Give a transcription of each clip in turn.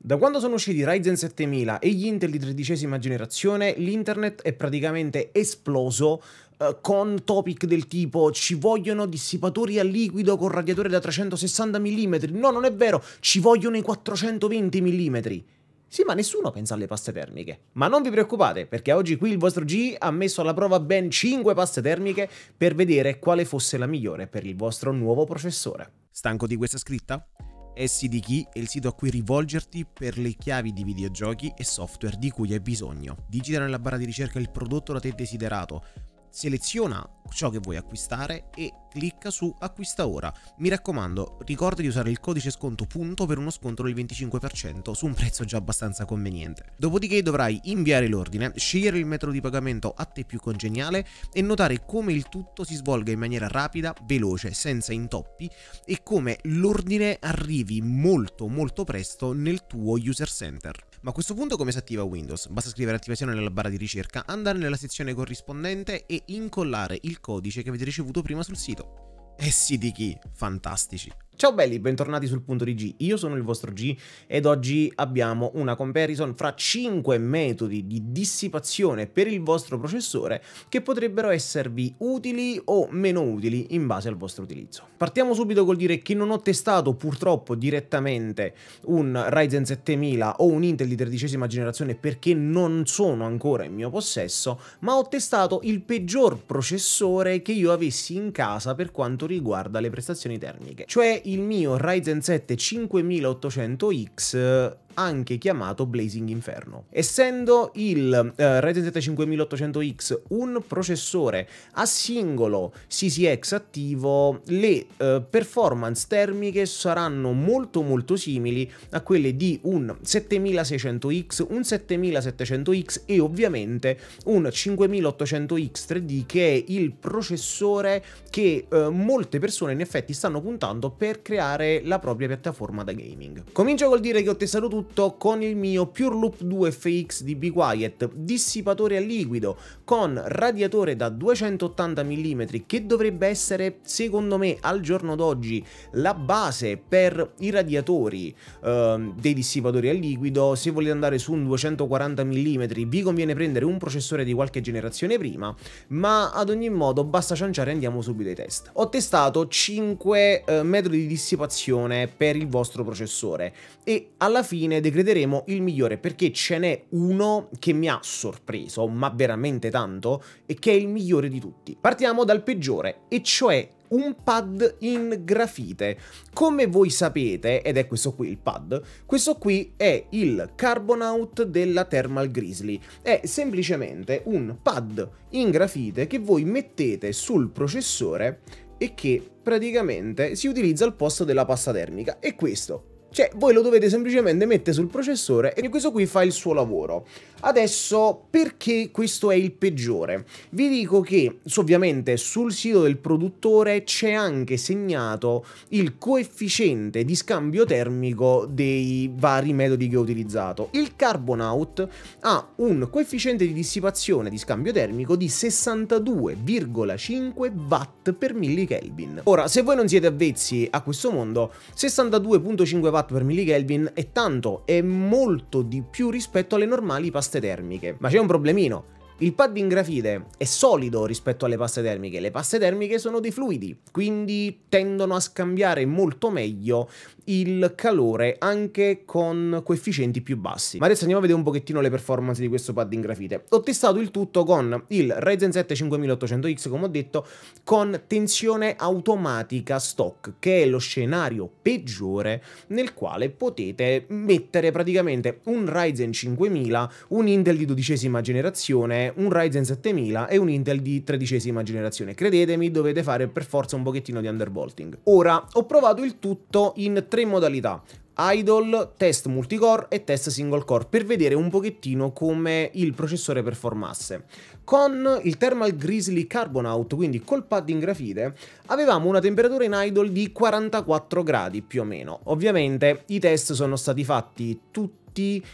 Da quando sono usciti Ryzen 7000 e gli Intel di tredicesima generazione, l'internet è praticamente esploso eh, con topic del tipo ci vogliono dissipatori a liquido con radiatore da 360 mm. No, non è vero, ci vogliono i 420 mm. Sì, ma nessuno pensa alle paste termiche. Ma non vi preoccupate, perché oggi qui il vostro G ha messo alla prova ben 5 paste termiche per vedere quale fosse la migliore per il vostro nuovo processore. Stanco di questa scritta? SDK è il sito a cui rivolgerti per le chiavi di videogiochi e software di cui hai bisogno. Digita nella barra di ricerca il prodotto da te desiderato, seleziona ciò che vuoi acquistare e clicca su acquista ora. Mi raccomando, ricorda di usare il codice sconto punto per uno sconto del 25% su un prezzo già abbastanza conveniente. Dopodiché dovrai inviare l'ordine, scegliere il metodo di pagamento a te più congeniale e notare come il tutto si svolga in maniera rapida, veloce, senza intoppi e come l'ordine arrivi molto molto presto nel tuo user center. Ma a questo punto come si attiva Windows? Basta scrivere attivazione nella barra di ricerca, andare nella sezione corrispondente e incollare il codice che avete ricevuto prima sul sito. Eh sì di chi, fantastici. Ciao belli, bentornati sul punto di G, io sono il vostro G ed oggi abbiamo una comparison fra 5 metodi di dissipazione per il vostro processore che potrebbero esservi utili o meno utili in base al vostro utilizzo. Partiamo subito col dire che non ho testato purtroppo direttamente un Ryzen 7000 o un Intel di tredicesima generazione perché non sono ancora in mio possesso, ma ho testato il peggior processore che io avessi in casa per quanto riguarda le prestazioni termiche, cioè il mio Ryzen 7 5800X anche chiamato Blazing Inferno. Essendo il eh, Ryzen 7 5800X un processore a singolo CCX attivo, le eh, performance termiche saranno molto molto simili a quelle di un 7600X, un 7700X e ovviamente un 5800X 3D che è il processore che eh, molte persone in effetti stanno puntando per creare la propria piattaforma da gaming. Comincio col dire che ho testato tutto tutto con il mio Pure Loop 2 FX di Be Quiet, dissipatore a liquido con radiatore da 280 mm che dovrebbe essere secondo me al giorno d'oggi la base per i radiatori eh, dei dissipatori a liquido. Se volete andare su un 240 mm vi conviene prendere un processore di qualche generazione prima, ma ad ogni modo basta cianciare e andiamo subito ai test. Ho testato 5 eh, metodi di dissipazione per il vostro processore e alla fine ne decreteremo il migliore perché ce n'è uno che mi ha sorpreso, ma veramente tanto, e che è il migliore di tutti. Partiamo dal peggiore, e cioè un pad in grafite. Come voi sapete, ed è questo qui il pad, questo qui è il Carbonout della Thermal Grizzly. È semplicemente un pad in grafite che voi mettete sul processore e che praticamente si utilizza al posto della pasta termica. E questo cioè, voi lo dovete semplicemente mettere sul processore e questo qui fa il suo lavoro. Adesso, perché questo è il peggiore? Vi dico che, ovviamente, sul sito del produttore c'è anche segnato il coefficiente di scambio termico dei vari metodi che ho utilizzato. Il Carbon Out ha un coefficiente di dissipazione di scambio termico di 62,5 watt per millikelvin. Ora, se voi non siete avvezzi a questo mondo, 62,5 watt watt per millikelvin è tanto, è molto di più rispetto alle normali paste termiche. Ma c'è un problemino. Il pad padding grafite è solido rispetto alle paste termiche, le paste termiche sono dei fluidi, quindi tendono a scambiare molto meglio il calore anche con coefficienti più bassi. Ma adesso andiamo a vedere un pochettino le performance di questo pad padding grafite. Ho testato il tutto con il Ryzen 7 5800X, come ho detto, con tensione automatica stock, che è lo scenario peggiore nel quale potete mettere praticamente un Ryzen 5000, un Intel di dodicesima generazione, un Ryzen 7000 e un Intel di tredicesima generazione. Credetemi, dovete fare per forza un pochettino di undervolting. Ora, ho provato il tutto in tre modalità. Idle, test multicore e test single core per vedere un pochettino come il processore performasse. Con il Thermal Grizzly Carbon Out, quindi col pad in grafite, avevamo una temperatura in idle di 44 gradi più o meno. Ovviamente i test sono stati fatti tutti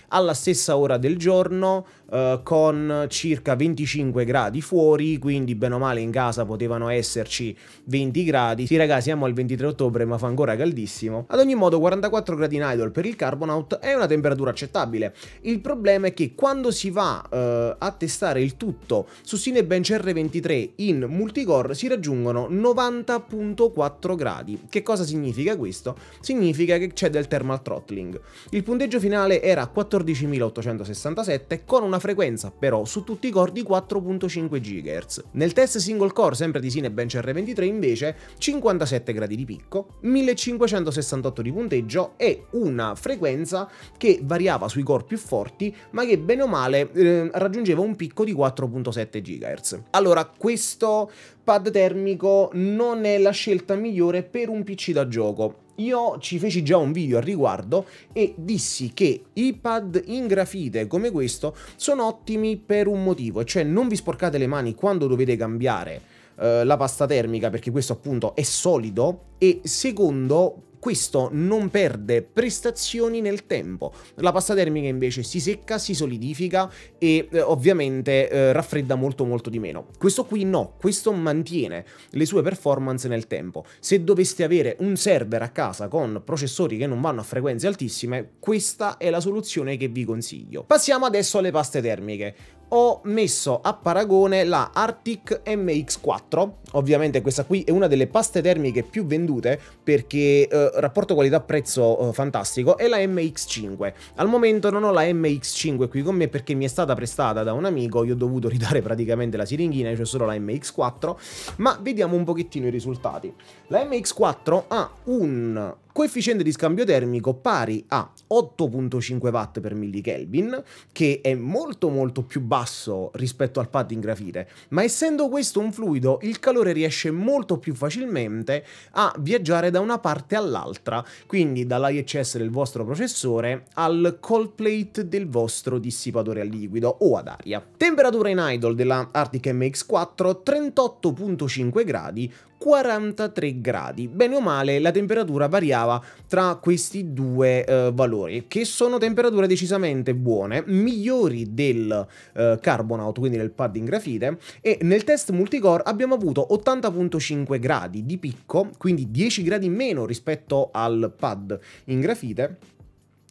alla stessa ora del giorno, eh, con circa 25 gradi fuori, quindi bene o male in casa potevano esserci 20 gradi. Sì ragazzi, siamo al 23 ottobre ma fa ancora caldissimo. Ad ogni modo 44 gradi in idle per il Carbonaut è una temperatura accettabile. Il problema è che quando si va eh, a testare il tutto su Cinebench R23 in multicore si raggiungono 90.4 gradi. Che cosa significa questo? Significa che c'è del thermal throttling. Il punteggio finale era 14.867 con una frequenza, però su tutti i core di 4.5 GHz. Nel test single core, sempre di Cinebench R23 invece, 57 gradi di picco, 1568 di punteggio e una frequenza che variava sui core più forti, ma che bene o male eh, raggiungeva un picco di 4.7 GHz. Allora, questo pad termico non è la scelta migliore per un PC da gioco io ci feci già un video al riguardo e dissi che i pad in grafite come questo sono ottimi per un motivo, cioè non vi sporcate le mani quando dovete cambiare eh, la pasta termica perché questo appunto è solido e secondo questo non perde prestazioni nel tempo. La pasta termica invece si secca, si solidifica e eh, ovviamente eh, raffredda molto molto di meno. Questo qui no, questo mantiene le sue performance nel tempo. Se doveste avere un server a casa con processori che non vanno a frequenze altissime, questa è la soluzione che vi consiglio. Passiamo adesso alle paste termiche ho messo a paragone la Arctic MX4, ovviamente questa qui è una delle paste termiche più vendute perché eh, rapporto qualità-prezzo eh, fantastico, e la MX5. Al momento non ho la MX5 qui con me perché mi è stata prestata da un amico, io ho dovuto ridare praticamente la siringhina, io cioè ho solo la MX4, ma vediamo un pochettino i risultati. La MX4 ha un coefficiente di scambio termico pari a 8.5 watt per millikelvin, che è molto molto più basso basso rispetto al pad in grafite, ma essendo questo un fluido il calore riesce molto più facilmente a viaggiare da una parte all'altra, quindi dall'IHS del vostro processore al cold plate del vostro dissipatore a liquido o ad aria. Temperatura in idle della Arctic MX4 38.5 gradi 43 gradi. Bene o male la temperatura variava tra questi due eh, valori, che sono temperature decisamente buone, migliori del eh, out, quindi del in grafite, e nel test multicore abbiamo avuto 80.5 gradi di picco, quindi 10 gradi in meno rispetto al pad in grafite,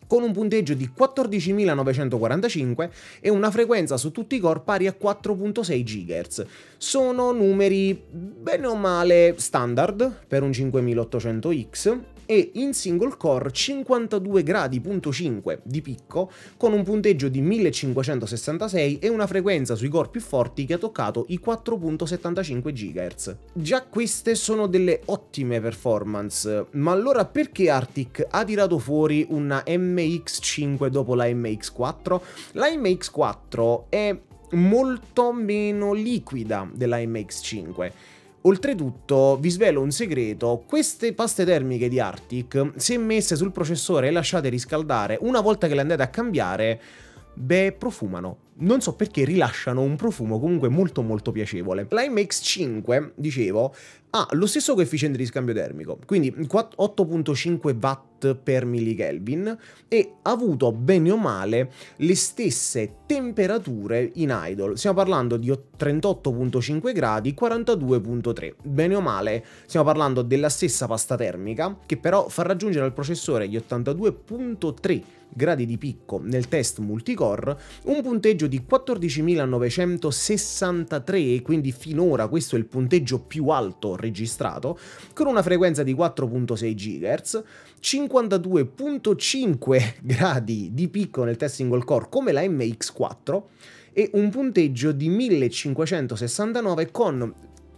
con un punteggio di 14.945 e una frequenza su tutti i core pari a 4.6 GHz. Sono numeri bene o male standard per un 5800X e in single core 52 gradi .5 di picco con un punteggio di 1566 e una frequenza sui core più forti che ha toccato i 4.75 GHz. Già queste sono delle ottime performance, ma allora perché Arctic ha tirato fuori una MX5 dopo la MX4? La MX4 è molto meno liquida della MX5 Oltretutto, vi svelo un segreto, queste paste termiche di Arctic, se messe sul processore e lasciate riscaldare, una volta che le andate a cambiare, beh, profumano. Non so perché rilasciano un profumo comunque molto molto piacevole. La MX5, dicevo, ha lo stesso coefficiente di scambio termico, quindi 8.5 watt per millikelvin e ha avuto bene o male le stesse temperature in idle. Stiamo parlando di 38.5 gradi, 42.3. Bene o male, stiamo parlando della stessa pasta termica che però fa raggiungere al processore gli 82.3 gradi di picco nel test multicore, un punteggio di 14.963 e quindi finora questo è il punteggio più alto registrato, con una frequenza di 4.6 GHz, 52.5 gradi di picco nel test single core come la MX4 e un punteggio di 1569 con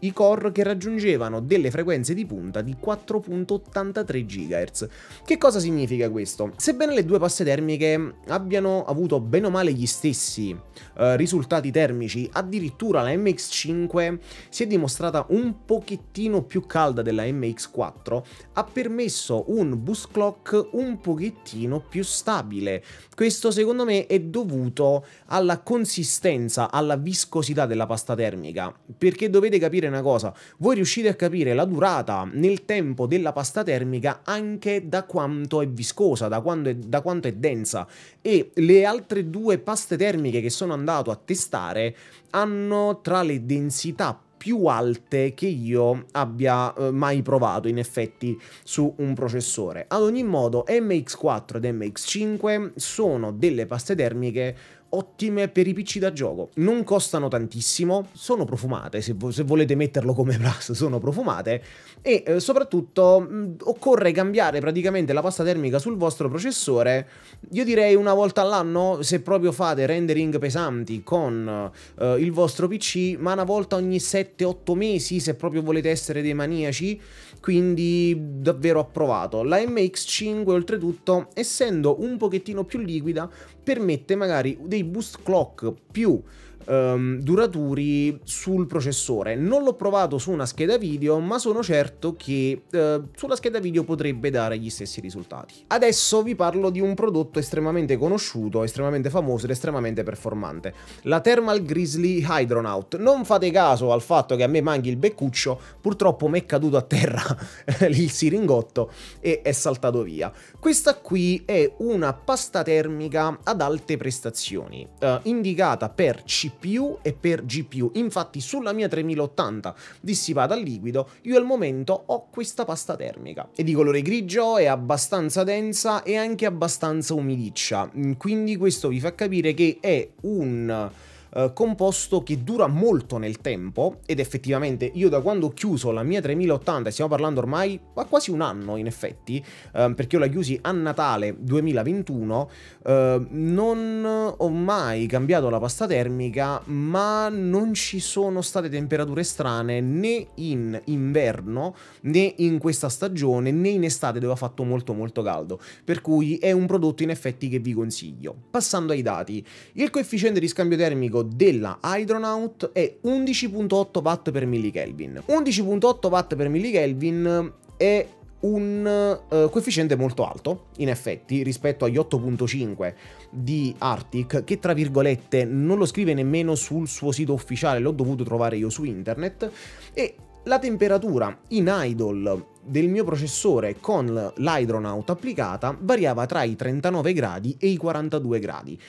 i core che raggiungevano delle frequenze di punta di 4.83 GHz. Che cosa significa questo? Sebbene le due passe termiche abbiano avuto bene o male gli stessi eh, risultati termici, addirittura la MX5 si è dimostrata un pochettino più calda della MX4, ha permesso un boost clock un pochettino più stabile. Questo secondo me è dovuto alla consistenza, alla viscosità della pasta termica, perché dovete capire una cosa, voi riuscite a capire la durata nel tempo della pasta termica anche da quanto è viscosa, da, è, da quanto è densa e le altre due paste termiche che sono andato a testare hanno tra le densità più alte che io abbia eh, mai provato in effetti su un processore. Ad ogni modo MX4 ed MX5 sono delle paste termiche ottime per i PC da gioco. Non costano tantissimo, sono profumate, se, vo se volete metterlo come plus sono profumate e eh, soprattutto mh, occorre cambiare praticamente la pasta termica sul vostro processore, io direi una volta all'anno se proprio fate rendering pesanti con eh, il vostro PC, ma una volta ogni 7-8 mesi se proprio volete essere dei maniaci quindi davvero approvato. La MX5 oltretutto, essendo un pochettino più liquida, permette magari dei boost clock più um, duraturi sul processore. Non l'ho provato su una scheda video, ma sono certo che uh, sulla scheda video potrebbe dare gli stessi risultati. Adesso vi parlo di un prodotto estremamente conosciuto, estremamente famoso ed estremamente performante, la Thermal Grizzly Hydronaut. Non fate caso al fatto che a me manchi il beccuccio, purtroppo mi è caduto a terra il siringotto e è saltato via. Questa qui è una pasta termica ad alte prestazioni, eh, indicata per chip CPU e per GPU. Infatti sulla mia 3080 dissipata al liquido io al momento ho questa pasta termica. È di colore grigio, è abbastanza densa e anche abbastanza umidiccia. Quindi questo vi fa capire che è un eh, composto che dura molto nel tempo ed effettivamente io da quando ho chiuso la mia 3080, stiamo parlando ormai a quasi un anno in effetti, eh, perché io la chiusi a Natale 2021, eh, non ho mai cambiato la pasta termica, ma non ci sono state temperature strane né in inverno né in questa stagione né in estate dove ha fatto molto molto caldo, per cui è un prodotto in effetti che vi consiglio. Passando ai dati, il coefficiente di scambio termico della Hydronaut è 11.8 watt per millikelvin. 11.8 watt per millikelvin è un uh, coefficiente molto alto, in effetti, rispetto agli 8.5 di Arctic, che tra virgolette non lo scrive nemmeno sul suo sito ufficiale, l'ho dovuto trovare io su internet, e la temperatura in idle del mio processore con l'Hydronaut applicata variava tra i 39 gradi e i 42 gradi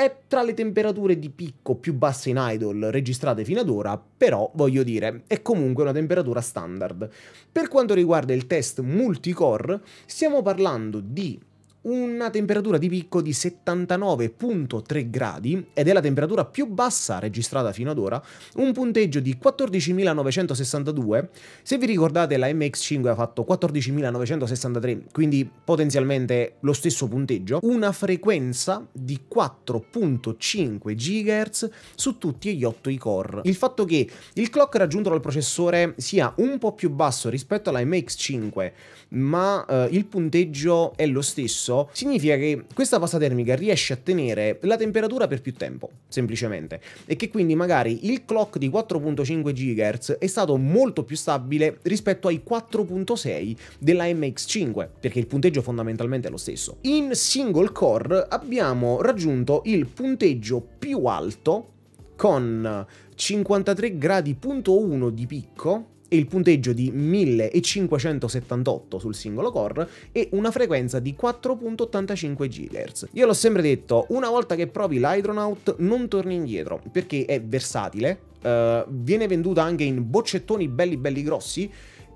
è tra le temperature di picco più basse in Idol registrate fino ad ora, però voglio dire, è comunque una temperatura standard. Per quanto riguarda il test multicore, stiamo parlando di una temperatura di picco di 79.3 gradi ed è la temperatura più bassa registrata fino ad ora, un punteggio di 14.962. Se vi ricordate la MX5 ha fatto 14.963, quindi potenzialmente lo stesso punteggio, una frequenza di 4.5 GHz su tutti gli 8 i core. Il fatto che il clock raggiunto dal processore sia un po' più basso rispetto alla MX5 ma eh, il punteggio è lo stesso, significa che questa pasta termica riesce a tenere la temperatura per più tempo, semplicemente, e che quindi magari il clock di 4.5 GHz è stato molto più stabile rispetto ai 4.6 della MX5, perché il punteggio fondamentalmente è lo stesso. In single core abbiamo raggiunto il punteggio più alto con 53 gradi.1 di picco e il punteggio di 1578 sul singolo core e una frequenza di 4.85 GHz. Io l'ho sempre detto, una volta che provi l'Hydronaut non torni indietro perché è versatile, uh, viene venduta anche in boccettoni belli belli grossi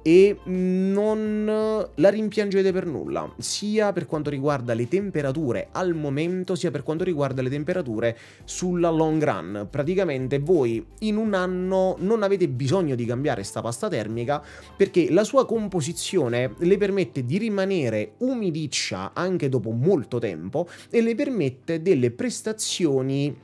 e mm, non eh, la rimpiangete per nulla, sia per quanto riguarda le temperature al momento, sia per quanto riguarda le temperature sulla long run. Praticamente voi in un anno non avete bisogno di cambiare questa pasta termica perché la sua composizione le permette di rimanere umidiccia anche dopo molto tempo e le permette delle prestazioni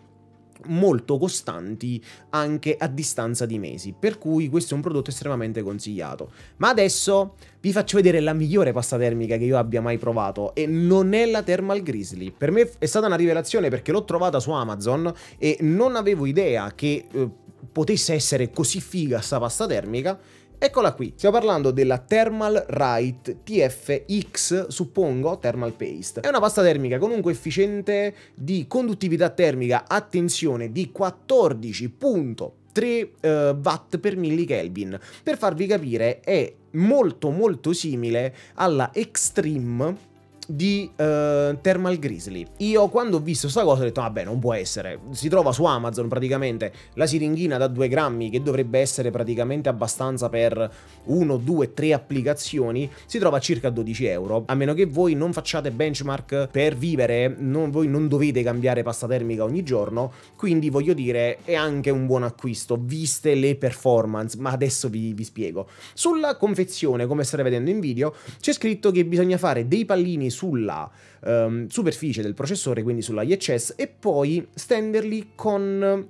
molto costanti anche a distanza di mesi, per cui questo è un prodotto estremamente consigliato. Ma adesso vi faccio vedere la migliore pasta termica che io abbia mai provato e non è la Thermal Grizzly. Per me è stata una rivelazione perché l'ho trovata su Amazon e non avevo idea che eh, potesse essere così figa sta pasta termica Eccola qui, stiamo parlando della Thermal Right TFX, suppongo, Thermal Paste. È una pasta termica con un coefficiente di conduttività termica, attenzione, di 14.3 eh, watt per millikelvin. Per farvi capire è molto molto simile alla Extreme di uh, Thermal Grizzly. Io quando ho visto questa cosa ho detto vabbè non può essere, si trova su Amazon praticamente la siringhina da 2 grammi che dovrebbe essere praticamente abbastanza per 1, 2, 3 applicazioni, si trova a circa 12 euro, a meno che voi non facciate benchmark per vivere, non, voi non dovete cambiare pasta termica ogni giorno, quindi voglio dire è anche un buon acquisto viste le performance, ma adesso vi, vi spiego. Sulla confezione, come state vedendo in video, c'è scritto che bisogna fare dei pallini su sulla um, superficie del processore, quindi sulla IHS, e poi stenderli con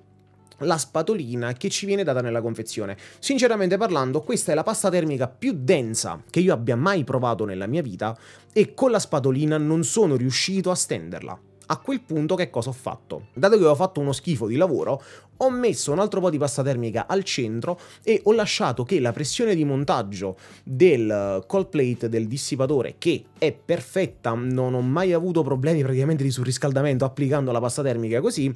la spatolina che ci viene data nella confezione. Sinceramente parlando, questa è la pasta termica più densa che io abbia mai provato nella mia vita e con la spatolina non sono riuscito a stenderla. A quel punto che cosa ho fatto? Dato che ho fatto uno schifo di lavoro, ho messo un altro po' di pasta termica al centro e ho lasciato che la pressione di montaggio del eh, cold plate del dissipatore, che è perfetta, non ho mai avuto problemi praticamente di surriscaldamento applicando la pasta termica così,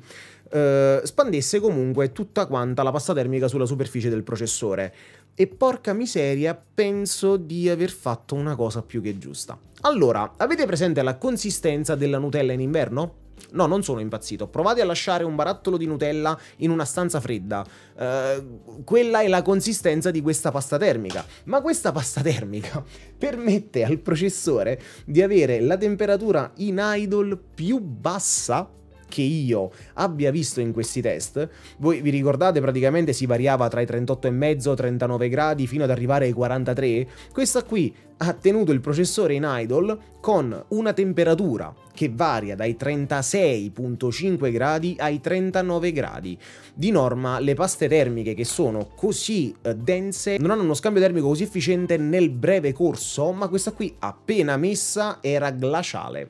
eh, spandesse comunque tutta quanta la pasta termica sulla superficie del processore e porca miseria penso di aver fatto una cosa più che giusta. Allora, avete presente la consistenza della Nutella in inverno? No, non sono impazzito. Provate a lasciare un barattolo di Nutella in una stanza fredda. Uh, quella è la consistenza di questa pasta termica. Ma questa pasta termica permette al processore di avere la temperatura in idle più bassa che io abbia visto in questi test, voi vi ricordate praticamente si variava tra i 38,5 e 39 gradi fino ad arrivare ai 43, questa qui ha tenuto il processore in idle con una temperatura che varia dai 36.5 gradi ai 39 gradi. Di norma le paste termiche che sono così eh, dense non hanno uno scambio termico così efficiente nel breve corso, ma questa qui appena messa era glaciale.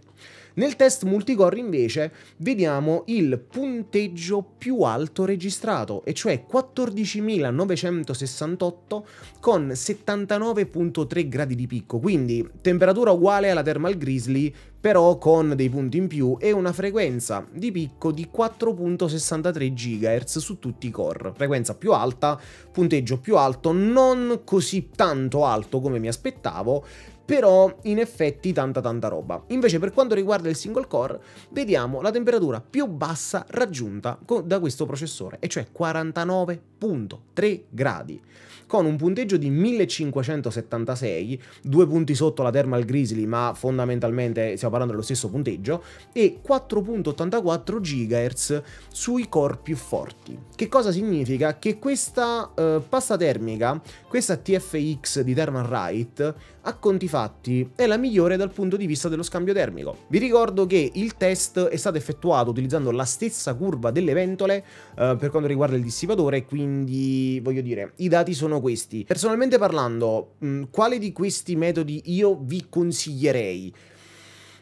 Nel test multicore invece vediamo il punteggio più alto registrato, e cioè 14.968 con 79.3 gradi di picco, quindi temperatura uguale alla Thermal Grizzly però con dei punti in più e una frequenza di picco di 4.63 GHz su tutti i core. Frequenza più alta, punteggio più alto, non così tanto alto come mi aspettavo, però in effetti tanta tanta roba. Invece per quanto riguarda il single core, vediamo la temperatura più bassa raggiunta da questo processore, e cioè 49.3 gradi, con un punteggio di 1576, due punti sotto la Thermal Grizzly, ma fondamentalmente stiamo parlando dello stesso punteggio, e 4.84 GHz sui core più forti. Che cosa significa? Che questa eh, pasta termica, questa TFX di Thermalright, ha conti fatti è la migliore dal punto di vista dello scambio termico. Vi ricordo che il test è stato effettuato utilizzando la stessa curva delle ventole eh, per quanto riguarda il dissipatore, quindi voglio dire, i dati sono questi. Personalmente parlando, mh, mm, quale di questi metodi io vi consiglierei?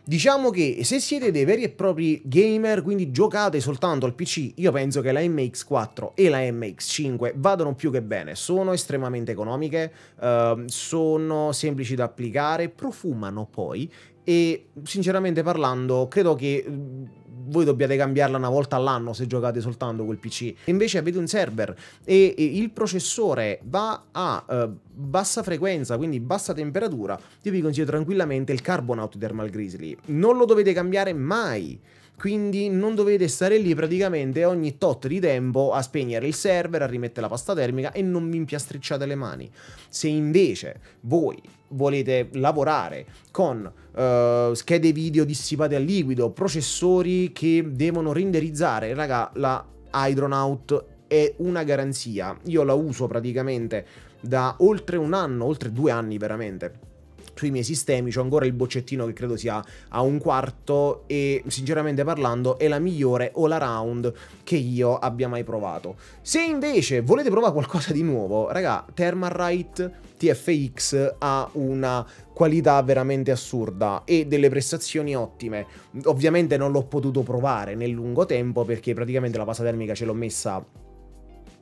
Diciamo che se siete dei veri e propri gamer, quindi giocate soltanto al PC, io penso che la MX4 e la MX5 vadano più che bene, sono estremamente economiche, uh, sono semplici da applicare, profumano poi e sinceramente parlando credo che mm, voi dobbiate cambiarla una volta all'anno se giocate soltanto col PC. Invece avete un server e, e il processore va a uh, bassa frequenza, quindi bassa temperatura, io vi consiglio tranquillamente il Carbon Out Thermal Grizzly. Non lo dovete cambiare mai quindi non dovete stare lì praticamente ogni tot di tempo a spegnere il server, a rimettere la pasta termica e non vi impiastricciate le mani. Se invece voi volete lavorare con uh, schede video dissipate a liquido, processori che devono renderizzare, raga, la Hydronaut è una garanzia. Io la uso praticamente da oltre un anno, oltre due anni veramente sui miei sistemi, c'ho ancora il boccettino che credo sia a un quarto e sinceramente parlando è la migliore all around che io abbia mai provato. Se invece volete provare qualcosa di nuovo, raga, Thermalright TFX ha una qualità veramente assurda e delle prestazioni ottime. Ovviamente non l'ho potuto provare nel lungo tempo perché praticamente la pasta termica ce l'ho messa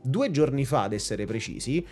due giorni fa, ad essere precisi,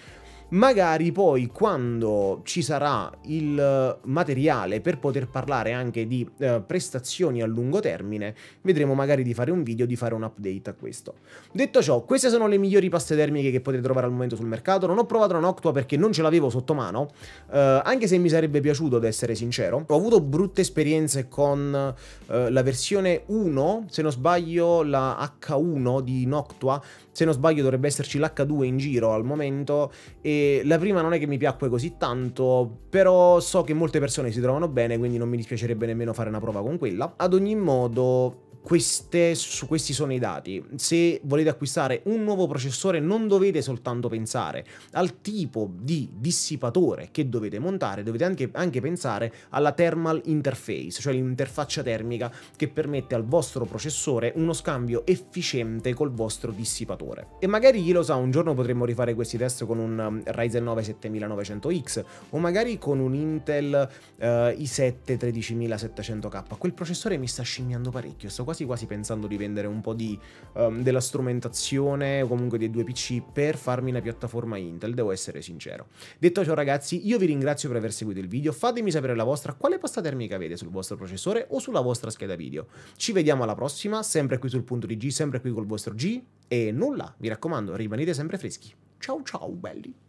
Magari poi quando ci sarà il eh, materiale per poter parlare anche di eh, prestazioni a lungo termine, vedremo magari di fare un video, di fare un update a questo. Detto ciò, queste sono le migliori paste termiche che potete trovare al momento sul mercato. Non ho provato la Noctua perché non ce l'avevo sotto mano, eh, anche se mi sarebbe piaciuto, ad essere sincero. Ho avuto brutte esperienze con eh, la versione 1, se non sbaglio la H1 di Noctua, se non sbaglio dovrebbe esserci l'H2 in giro al momento e la prima non è che mi piacque così tanto, però so che molte persone si trovano bene, quindi non mi dispiacerebbe nemmeno fare una prova con quella. Ad ogni modo, queste, su questi sono i dati. Se volete acquistare un nuovo processore non dovete soltanto pensare al tipo di dissipatore che dovete montare, dovete anche, anche pensare alla thermal interface, cioè l'interfaccia termica che permette al vostro processore uno scambio efficiente col vostro dissipatore. E magari chi lo sa, un giorno potremmo rifare questi test con un um, Ryzen 9 7900X o magari con un Intel eh, i7 13700K. Quel processore mi sta scimmiando parecchio, sto quasi quasi pensando di vendere un po' di, um, della strumentazione o comunque dei due PC per farmi una piattaforma Intel, devo essere sincero. Detto ciò ragazzi, io vi ringrazio per aver seguito il video, fatemi sapere la vostra quale pasta termica avete sul vostro processore o sulla vostra scheda video. Ci vediamo alla prossima, sempre qui sul punto di G, sempre qui col vostro G e nulla, mi raccomando, rimanete sempre freschi. Ciao ciao belli!